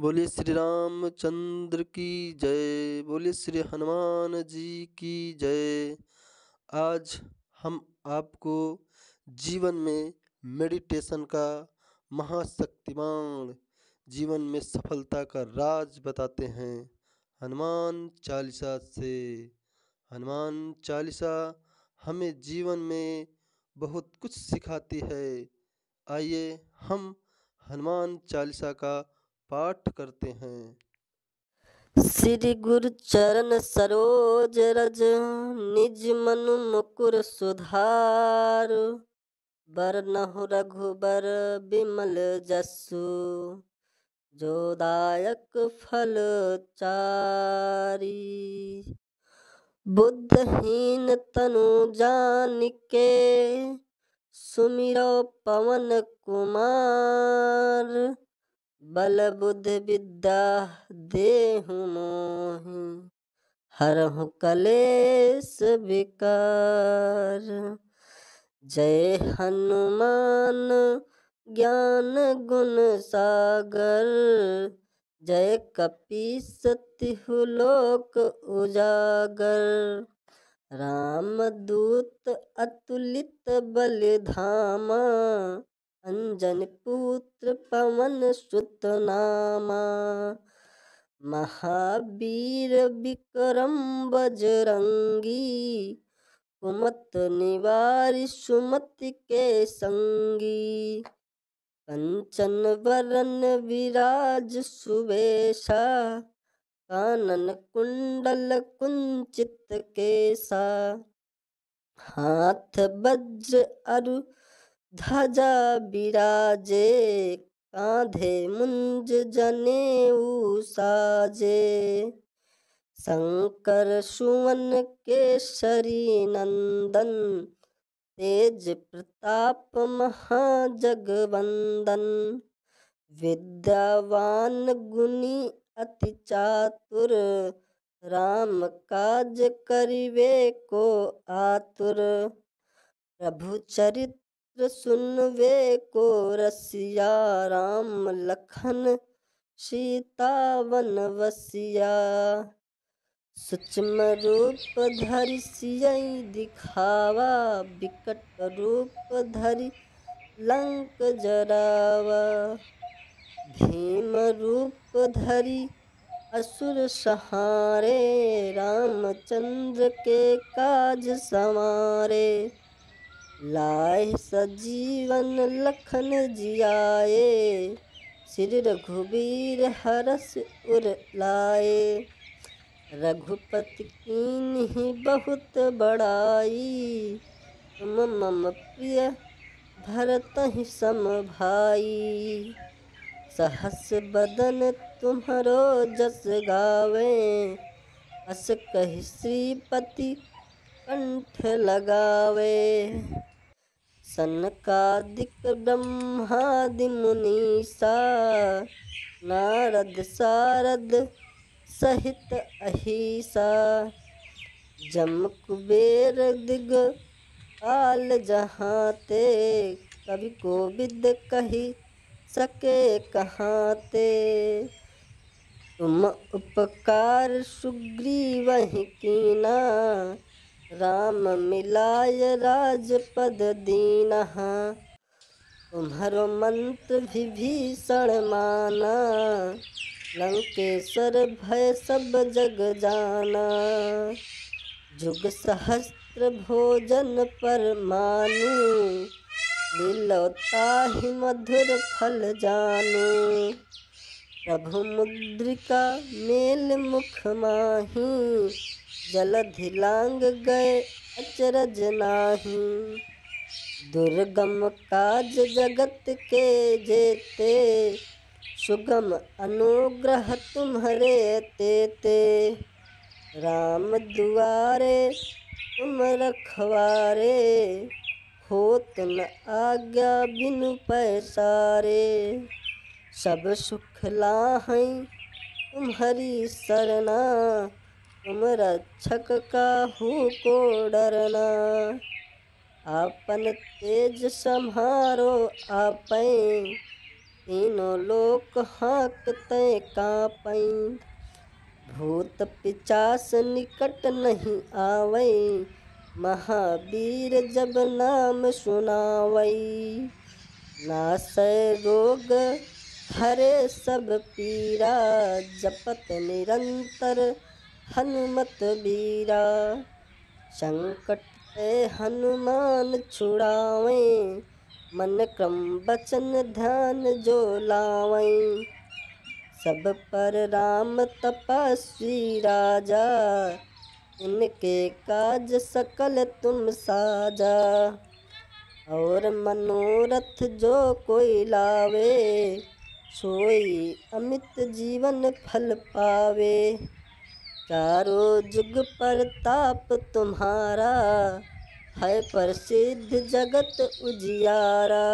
बोले श्री राम चंद्र की जय बोले श्री हनुमान जी की जय आज हम आपको जीवन में मेडिटेशन का महाशक्तिमान जीवन में सफलता का राज बताते हैं हनुमान चालीसा से हनुमान चालीसा हमें जीवन में बहुत कुछ सिखाती है आइए हम हनुमान चालीसा का पाठ करते हैं श्री गुरु चरण सरोज रज निज मनु मुकुर सुधार बर नहु रघुबर बिमल जसु जो दायक फल चारी बुद्धहीन तनु जान के सुमिरो पवन कुमार बल बुद्ध विद्या देहु मोहि हरहु कलेस विकार जय हनुमान ज्ञान गुण सागर जय कपि सत्यु लोक उजागर रामदूत अतुलित बलिधामा अंजन पुत्र पवन सुत नामा महावीर विक्रम बजरंगी कुमत निवार सुमति के संगी कंचन वरन विराज सुवेशा कानन कुंडल कुंचित केसा हाथ वज्र अरु ध्वजा बिराजे कांधे मुंज जने साजे शंकर सुवन केसरी नंदन तेज प्रताप महाजगवंदन विद्यावान गुणी अति चातुर राम काज करिवे को आतुर प्रभु चरित सुनवे को रसिया राम लखन सीता वसिया सूक्ष्म रूप धरि सियई दिखावा विकट रूप धरि लंक जरावा भीम रूप धरि असुर सहारे रामचंद्र के काज संवारे लाए सजीवन लखन जियाए श्री रघुबीर हरस उर लाए रघुपति ही बहुत बड़ाई तुम मम प्रिय भरत ही सम भाई सहस बदन तुम्हारो जस गावे अस कह श्रीपति कंठ लगावे सनकादिक ब्रह्मादि मुनीसा नारद सारद सहित अहिसा जम कुबेर दिग आल जहाँ ते कवि कोविद कही सके कहाँ ते तुम उपकार सुग्रीव कीना राम मिलाय राजपद दीन तुम्हारो मंत्र विभीषण माना लंकेश्वर भय सब जग जाना जुग सहस्त्र भोजन पर मानू लीलोता ही मधुर फल जानू प्रभु मुद्रिका मेल मुख माही जलधि लांग गए अचरज नाही दुर्गम काज जगत के जेते सुगम अनुग्रह तुम्हारे तेते राम दुआरे तुम रखवारे होत न आज्ञा बिनु पैसारे सब सुख लाहई तुम्हारी शरणा तुम रक्षक काहू को डरना आपन तेज संहारो आप तीनों लोक हाँकते कापै भूत पिचास निकट नहीं आवई महावीर जब नाम सुनावई नाश रोग हरे सब पीरा जपत निरंतर हनुमत बीरा संकट से हनुमान छुड़ावें मन क्रम बचन ध्यान जो लावें सब पर राम तपस्वी राजा इनके काज सकल तुम साजा और मनोरथ जो कोई लावे सोई अमित जीवन फल पावे चारों जुग पर ताप तुम्हारा है प्रसिद्ध जगत उजियारा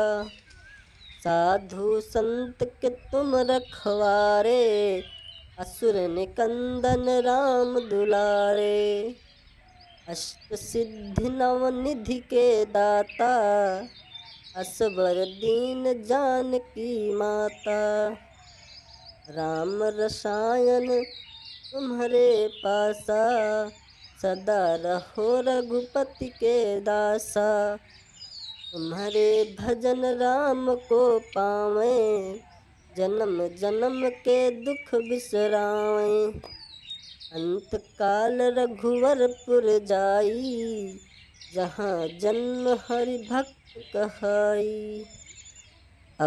साधु संत के तुम रखवारे असुर निकंदन राम दुलारे अष्ट सिद्धि नव निधि के दाता असबर दीन जान की माता राम रसायन तुम्हारे पासा सदा रहो रघुपति के दासा तुम्हारे भजन राम को पावे जन्म जन्म के दुख बिसरावे अंतकाल रघुवरपुर जाई जहाँ जन्म हरि भक्त कहाई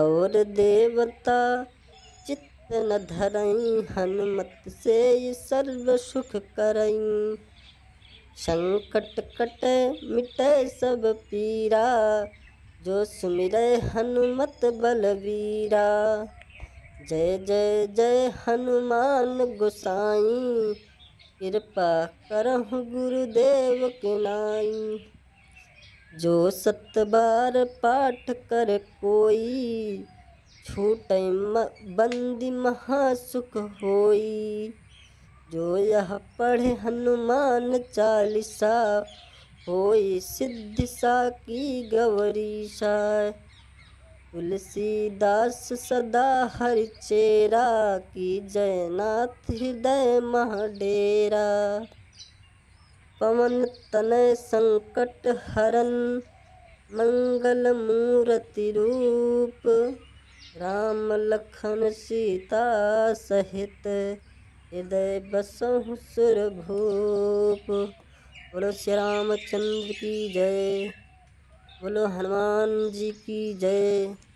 और देवता न धरई हनुमत से सर्व सुख करई संकट कट मिटे सब पीरा जो सुमिर हनुमत बलवीरा जय जय जय हनुमान गोसाई कृपा कर गुरुदेव के नाई जो सत बार पाठ कर कोई छूटे बंदी महासुख होई जो यह पढ़े हनुमान चालीसा होई सिद्ध सा की सा तुलसीदास सदा हर चेरा की जयनाथ हृदय महडेरा पवन तनय संकट हरन मंगल मूर्ति रूप राम लखन सीता सहित हृदय बसहु सुरभूप बोलो श्री रामचंद्र की जय बोलो हनुमान जी की जय